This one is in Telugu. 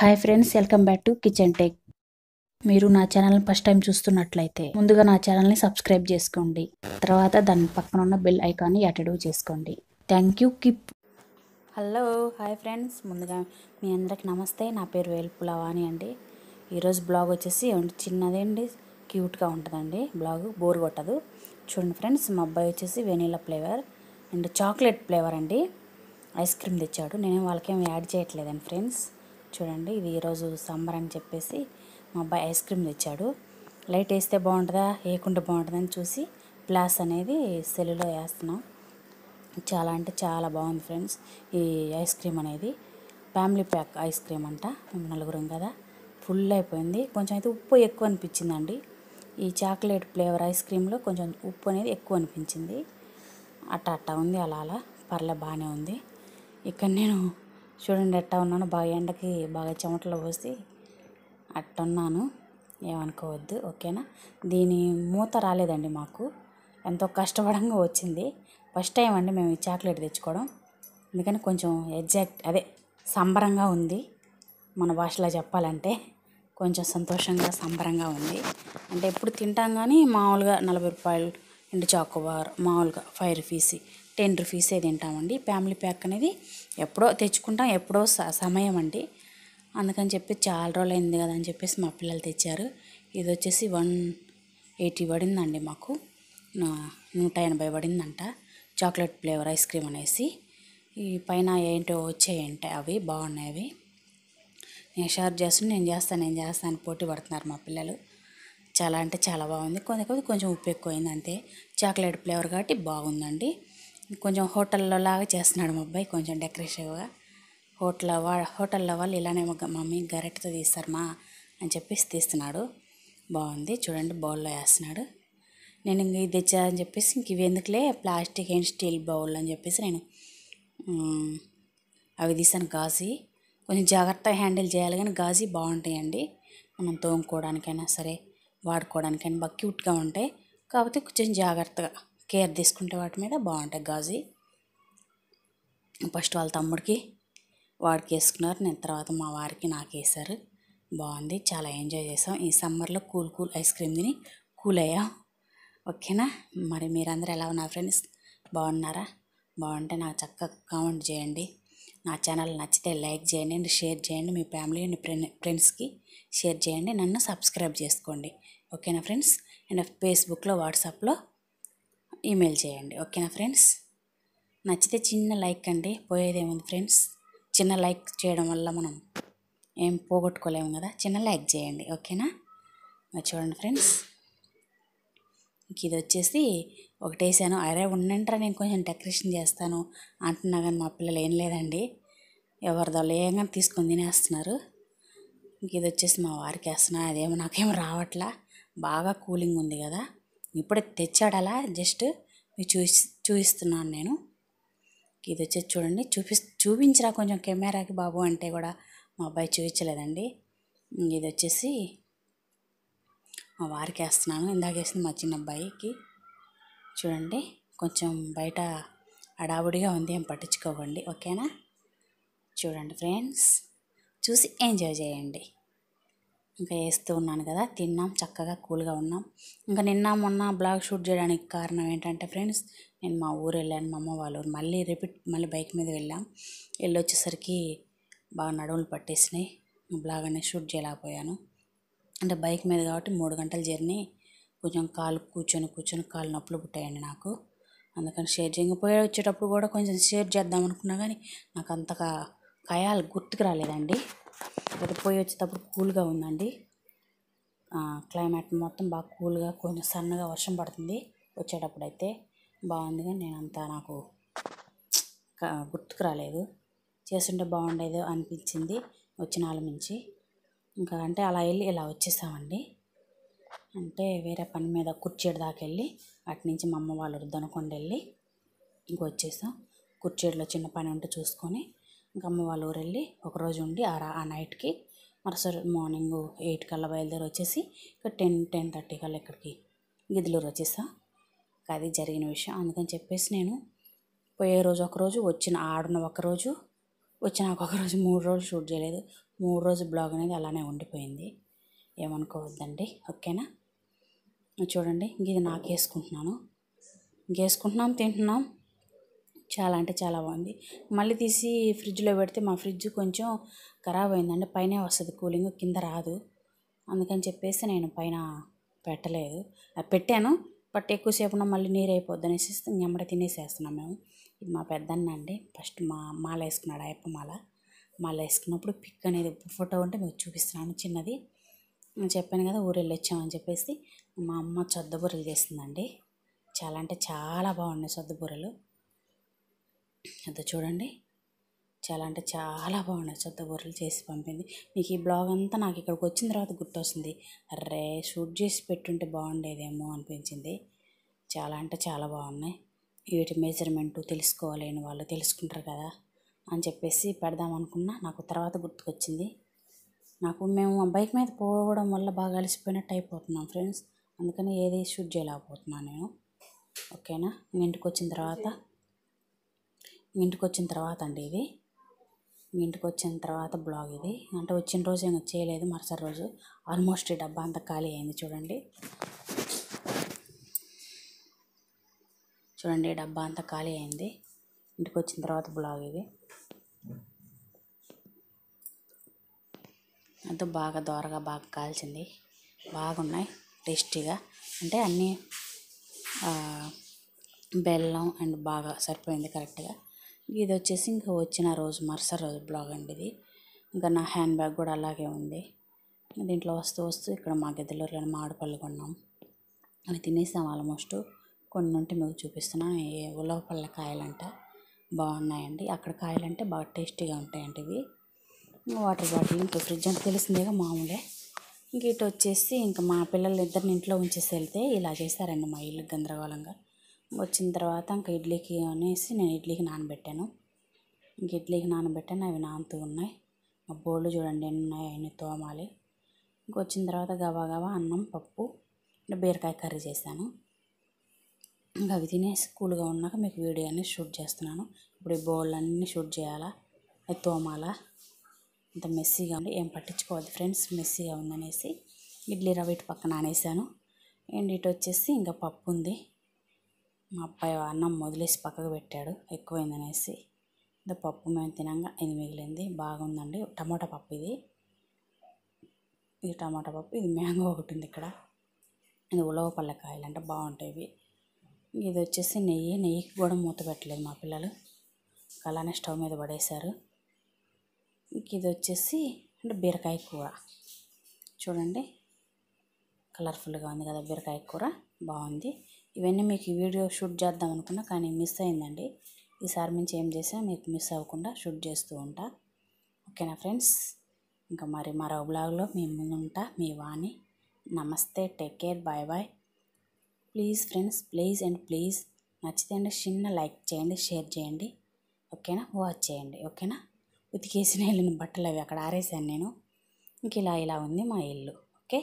hi friends welcome back to kitchen tech మీరు నా ఛానల్ని ఫస్ట్ టైం చూస్తున్నట్లయితే ముందుగా నా ఛానల్ని సబ్స్క్రైబ్ చేసుకోండి తర్వాత దాని పక్కన ఉన్న బెల్ ఐకాన్ని యాటెడవ్ చేసుకోండి thank you keep hello hi friends ముందుగా మీ అందరికి నమస్తే నా పేరు వేల్పులవాణి అండి ఈరోజు బ్లాగ్ వచ్చేసి అండి క్యూట్గా ఉంటుందండి బ్లాగ్ బోర్ కొట్టదు చూడండి ఫ్రెండ్స్ మా అబ్బాయి వచ్చేసి vanilla flavour and chocolate flavour అండి ఐస్ క్రీమ్ తెచ్చాడు నేను వాళ్ళకేం యాడ్ చేయట్లేదండి ఫ్రెండ్స్ చూడండి ఇది ఈరోజు సమ్మర్ అని చెప్పేసి మా అబ్బాయి ఐస్ క్రీమ్ తెచ్చాడు లైట్ వేస్తే బాగుంటుందా వేయకుండా బాగుంటుందని చూసి ప్లాస్ అనేది సెల్లులో వేస్తున్నాం చాలా అంటే చాలా బాగుంది ఫ్రెండ్స్ ఈ ఐస్ క్రీమ్ అనేది ఫ్యామిలీ ప్యాక్ ఐస్ క్రీమ్ అంట నలుగురం కదా ఫుల్ అయిపోయింది కొంచెం అయితే ఉప్పు ఎక్కువ అనిపించిందండి ఈ చాక్లెట్ ఫ్లేవర్ ఐస్ క్రీమ్లో కొంచెం ఉప్పు అనేది ఎక్కువ అనిపించింది అట్ట అట్ట ఉంది అలా అలా పర్లే బాగానే ఉంది ఇక్కడ నేను చూడండి ఎట్టా ఉన్నాను బాగా ఎండకి బాగా చెమటలు పోసి అట్టున్నాను ఏమనుకోవద్దు ఓకేనా దీని మూత రాలేదండి మాకు ఎంతో కష్టపడంగా వచ్చింది ఫస్ట్ టైం అండి మేము ఈ చాక్లెట్ తెచ్చుకోవడం అందుకని కొంచెం ఎగ్జాక్ట్ అదే సంబరంగా ఉంది మన భాషలో చెప్పాలంటే కొంచెం సంతోషంగా సంబరంగా ఉంది అంటే ఎప్పుడు తింటాం కానీ మామూలుగా నలభై రూపాయలు ఇంటి చాకోబార్ మామూలుగా ఫైవ్ రూపీస్ టెన్ రూపీసే తింటామండి ఫ్యామిలీ ప్యాక్ అనేది ఎప్పుడో తెచ్చుకుంటాం ఎప్పుడో సమయం అండి అందుకని చెప్పి చాలా రోజులు అయింది కదా అని చెప్పేసి మా పిల్లలు తెచ్చారు ఇది వచ్చేసి వన్ ఎయిటీ పడిందండి మాకు నూట ఎనభై పడిందంట చాక్లెట్ ఫ్లేవర్ ఐస్ క్రీమ్ అనేసి ఈ పైన ఏంటో వచ్చాయంటే అవి బాగున్నాయి అవి నేను షేర్ చేస్తున్నా నేను చేస్తాను నేను చేస్తాను పోటీ పడుతున్నారు మా పిల్లలు చాలా అంటే చాలా బాగుంది కొంత కొంచెం ఉప్పు ఎక్కువైంది అంతే చాక్లెట్ ఫ్లేవర్ కాబట్టి బాగుందండి కొంచెం హోటల్లో లాగా చేస్తున్నాడు మా అబ్బాయి కొంచెం డెకరేషన్గా హోటల్ వా హోటల్లో వాళ్ళు ఇలానే మమ్మీ తీస్తారు తీస్తారమ్మా అని చెప్పేసి తీస్తున్నాడు బాగుంది చూడండి బౌల్లో వేస్తున్నాడు నేను ఇంక ఇది తెచ్చా అని చెప్పేసి ఇంక ఇవి ఎందుకులే ప్లాస్టిక్ అండ్ స్టీల్ బౌల్ అని చెప్పేసి నేను అవి తీసాను గాజీ కొంచెం జాగ్రత్తగా హ్యాండిల్ చేయాలి కానీ గాజీ బాగుంటాయండి మనం తోముకోవడానికైనా సరే వాడుకోవడానికైనా బాగా క్యూట్గా ఉంటాయి కాకపోతే కొంచెం జాగ్రత్తగా కేర్ తీసుకుంటే వాటి మీద బాగుంటాయి గాజు ఫస్ట్ వాళ్ళ తమ్ముడికి వాడికి వేసుకున్నారు నేను తర్వాత మా వారికి నాకు వేశారు బాగుంది చాలా ఎంజాయ్ చేసాం ఈ సమ్మర్లో కూల్ కూల్ ఐస్ క్రీమ్ తిని కూల్ అయ్యాం ఓకేనా మరి మీరందరూ ఎలా ఉన్నారు ఫ్రెండ్స్ బాగున్నారా బాగుంటే నాకు చక్కగా కామెంట్ చేయండి నా ఛానల్ నచ్చితే లైక్ చేయండి అండ్ షేర్ చేయండి మీ ఫ్యామిలీ అండ్ ఫ్రెండ్స్కి షేర్ చేయండి నన్ను సబ్స్క్రైబ్ చేసుకోండి ఓకేనా ఫ్రెండ్స్ అండ్ ఫేస్బుక్లో వాట్సాప్లో ఈమెయిల్ చేయండి ఓకేనా ఫ్రెండ్స్ నచ్చితే చిన్న లైక్ అండి పోయేదేముంది ఫ్రెండ్స్ చిన్న లైక్ చేయడం వల్ల మనం ఏం పోగొట్టుకోలేము కదా చిన్న లైక్ చేయండి ఓకేనా చూడండి ఫ్రెండ్స్ ఇంక ఇది వచ్చేసి ఒకటేసాను అరే ఉండంటారా నేను కొంచెం డెకరేషన్ చేస్తాను అంటున్నా కానీ మా పిల్లలు ఏం లేదండి ఎవరిదో లేయంగా తీసుకొని తినేస్తున్నారు ఇంక ఇది వచ్చేసి మా వారికి వేస్తున్నా అదేమో నాకేం రావట్లా బాగా కూలింగ్ ఉంది కదా ఇప్పుడే తెచ్చాడలా జస్ట్ మీకు చూసి చూపిస్తున్నాను నేను ఇది వచ్చేసి చూడండి చూపి చూపించరా కొంచెం కెమెరాకి బాబు అంటే కూడా మా అబ్బాయి చూపించలేదండి ఇది వచ్చేసి మా వారికి వేస్తున్నాను ఇందాక వేసింది మా చిన్న అబ్బాయికి చూడండి కొంచెం బయట అడావుడిగా ఉంది ఏం పట్టించుకోకండి ఓకేనా చూడండి ఫ్రెండ్స్ చూసి ఎంజాయ్ చేయండి ఇంకా వేస్తూ ఉన్నాను కదా తిన్నాం చక్కగా కూల్గా ఉన్నాం ఇంకా నిన్న మొన్న బ్లాగ్ షూట్ చేయడానికి కారణం ఏంటంటే ఫ్రెండ్స్ నేను మా ఊరు వెళ్ళాను మా అమ్మ వాళ్ళు మళ్ళీ రిపీట్ మళ్ళీ బైక్ మీద వెళ్ళాం వెళ్ళి వచ్చేసరికి బాగా నడుములు పట్టేసినాయి బ్లాగ్ అనేది షూట్ చేయలేకపోయాను అంటే బైక్ మీద కాబట్టి మూడు గంటల జర్నీ కొంచెం కాలు కూర్చొని కూర్చొని కాలు నొప్పులు పుట్టాయండి నాకు అందుకని షేర్ చేయకపోయే వచ్చేటప్పుడు కూడా కొంచెం షేర్ చేద్దాం అనుకున్నా కానీ నాకు అంతగా ఖయాలు గుర్తుకు రాలేదండి అది పోయి వచ్చేటప్పుడు కూల్గా ఉందండి క్లైమేట్ మొత్తం బాగా కూల్గా కొంచెం సన్నగా వర్షం పడుతుంది వచ్చేటప్పుడు అయితే బాగుందిగా నేను అంతా నాకు గుర్తుకు రాలేదు చేస్తుంటే బాగుండేదో అనిపించింది వచ్చిన వాళ్ళ నుంచి ఇంకా అంటే అలా వెళ్ళి ఇలా వచ్చేసామండి అంటే వేరే పని మీద కుర్చీడు దాకా వెళ్ళి అటు నుంచి మా అమ్మ వాళ్ళు దొనకొండ వెళ్ళి ఇంకొచ్చేసాం కుర్చీడులో చిన్న పని ఉంటే చూసుకొని అమ్మ వాళ్ళ ఊరు వెళ్ళి ఒకరోజు ఉండి ఆ ఆ నైట్కి మరోసారి మార్నింగ్ ఎయిట్ కల్లా బయలుదేరి వచ్చేసి ఇక టెన్ టెన్ థర్టీ కల్లా ఇక్కడికి గిద్దలూరు వచ్చేసా అది జరిగిన విషయం అందుకని చెప్పేసి నేను పోయే రోజు ఒకరోజు వచ్చిన ఆడిన ఒకరోజు వచ్చినాక ఒకరోజు మూడు రోజులు షూట్ చేయలేదు మూడు రోజు బ్లాగ్ అనేది అలానే ఉండిపోయింది ఏమనుకోవద్దండి ఓకేనా చూడండి ఇంక ఇది నాకు వేసుకుంటున్నాను ఇంకేసుకుంటున్నాం తింటున్నాం చాలా అంటే చాలా బాగుంది మళ్ళీ తీసి ఫ్రిడ్జ్లో పెడితే మా ఫ్రిడ్జ్ కొంచెం ఖరాబ్ అయిందండి పైనే వస్తుంది కూలింగ్ కింద రాదు అందుకని చెప్పేసి నేను పైన పెట్టలేదు పెట్టాను బట్ ఎక్కువసేపున మళ్ళీ నీరు అయిపోద్ది అనేసి ఎమ్మడ తినేసేస్తున్నాం మేము ఇది మా పెద్దన్న అండి ఫస్ట్ మా మాల వేసుకున్నాడు అయ్యప్ప మాల మాల వేసుకున్నప్పుడు పిక్ అనేది ఫోటో ఉంటే మీకు చూపిస్తున్నాను చిన్నది చెప్పాను కదా ఊరెళ్ళి వచ్చామని చెప్పేసి మా అమ్మ చొద్దబూరలు చేసిందండి చాలా అంటే చాలా బాగున్నాయి సొద్దబూరలు ఎంత చూడండి చాలా అంటే చాలా బాగున్నాయి చెత్త బుర్రలు చేసి పంపింది మీకు ఈ బ్లాగ్ అంతా నాకు ఇక్కడికి వచ్చిన తర్వాత గుర్తొస్తుంది అరే షూట్ చేసి పెట్టుంటే బాగుండేదేమో అనిపించింది చాలా అంటే చాలా బాగున్నాయి వీటి మెజర్మెంటు తెలుసుకోలేని వాళ్ళు తెలుసుకుంటారు కదా అని చెప్పేసి పెడదాం అనుకున్నా నాకు తర్వాత గుర్తుకొచ్చింది నాకు మేము బైక్ మీద పోవడం వల్ల బాగా అలసిపోయినట్టు అయిపోతున్నాం ఫ్రెండ్స్ అందుకని ఏది షూట్ చేయలేకపోతున్నాను నేను ఓకేనా ఇంటికి వచ్చిన తర్వాత ఇంటికి వచ్చిన తర్వాత అండి ఇది ఇంటికి వచ్చిన తర్వాత బ్లాగ్ ఇది అంటే వచ్చిన రోజు ఇంకా చేయలేదు మరుసటి రోజు ఆల్మోస్ట్ ఈ డబ్బా అంతా ఖాళీ అయింది చూడండి చూడండి డబ్బా అంతా ఖాళీ అయింది ఇంటికి వచ్చిన తర్వాత బ్లాగ్ ఇది అంతా బాగా దోరగా బాగా కాల్చింది బాగున్నాయి టేస్టీగా అంటే అన్నీ బెల్లం అండ్ బాగా సరిపోయింది కరెక్ట్గా ఇది వచ్చేసి ఇంకా వచ్చిన రోజు మరుసటి రోజు బ్లాగ్ అండి ఇది ఇంకా నా హ్యాండ్ బ్యాగ్ కూడా అలాగే ఉంది దీంట్లో వస్తూ వస్తూ ఇక్కడ మా మా మామిడిపళ్ళు కొన్నాం అవి తినేసాం ఆల్మోస్ట్ కొన్ని ఉంటే మీకు చూపిస్తున్నాను కాయలు కాయలంట బాగున్నాయండి అక్కడ కాయలంటే బాగా టేస్టీగా ఉంటాయండి ఇవి వాటర్ బాటిల్ ఇంకా ఫ్రిడ్జ్ అంటే తెలిసిందేగా మామూలే ఇంక ఇటు వచ్చేసి ఇంకా మా పిల్లలు ఇద్దరిని ఇంట్లో ఉంచేసి వెళ్తే ఇలా చేశారండి మా ఇల్లు గందరగోళంగా వచ్చిన తర్వాత ఇంకా ఇడ్లీకి అనేసి నేను ఇడ్లీకి నానబెట్టాను ఇంక ఇడ్లీకి నానబెట్టాను అవి నానుతూ ఉన్నాయి ఆ బోళ్ళు చూడండి ఎన్ని ఉన్నాయి అన్ని తోమాలి ఇంకొచ్చిన తర్వాత గవా అన్నం పప్పు బీరకాయ కర్రీ చేశాను ఇంకా అవి తినేసి కూల్గా ఉన్నాక మీకు వీడియో అనేది షూట్ చేస్తున్నాను ఇప్పుడు ఈ బౌల్ అన్నీ షూట్ చేయాలా అది తోమాలా అంత మెస్సీగా ఉండి ఏం పట్టించుకోవద్దు ఫ్రెండ్స్ మెస్సీగా ఉందనేసి ఇడ్లీ రవ్వ ఇటు పక్కన ఆనేసాను అండ్ ఇటు వచ్చేసి ఇంకా పప్పు ఉంది మా అబ్బాయి అన్నం వదిలేసి పక్కకు పెట్టాడు ఎక్కువైందనేసి ఇంత పప్పు మేము తినంగా ఇది మిగిలింది బాగుందండి టమాటా పప్పు ఇది ఇది టమాటా పప్పు ఇది మ్యాంగో ఒకటి ఉంది ఇక్కడ ఇది ఉలవ పల్లకాయలు అంటే బాగుంటాయి ఇవి ఇది వచ్చేసి నెయ్యి నెయ్యికి కూడా మూత పెట్టలేదు మా పిల్లలు అలానే స్టవ్ మీద పడేశారు ఇది వచ్చేసి అంటే బీరకాయ కూర చూడండి కలర్ఫుల్గా ఉంది కదా బీరకాయ కూర బాగుంది ఇవన్నీ మీకు వీడియో షూట్ చేద్దాం అనుకున్నా కానీ మిస్ అయిందండి ఈసారి నుంచి ఏం చేసినా మీకు మిస్ అవ్వకుండా షూట్ చేస్తూ ఉంటా ఓకేనా ఫ్రెండ్స్ ఇంకా మరి మరో బ్లాగ్లో మీ ముందుంటా మీ వాణి నమస్తే take care bye bye please friends please and please నచ్చితే అండి చిన్న లైక్ చేయండి షేర్ చేయండి ఓకేనా వాచ్ చేయండి ఓకేనా ఉతికేసిన వెళ్ళిన బట్టలు అవి అక్కడ ఆరేసాను నేను ఇంక ఇలా ఇలా ఉంది మా ఇల్లు ఓకే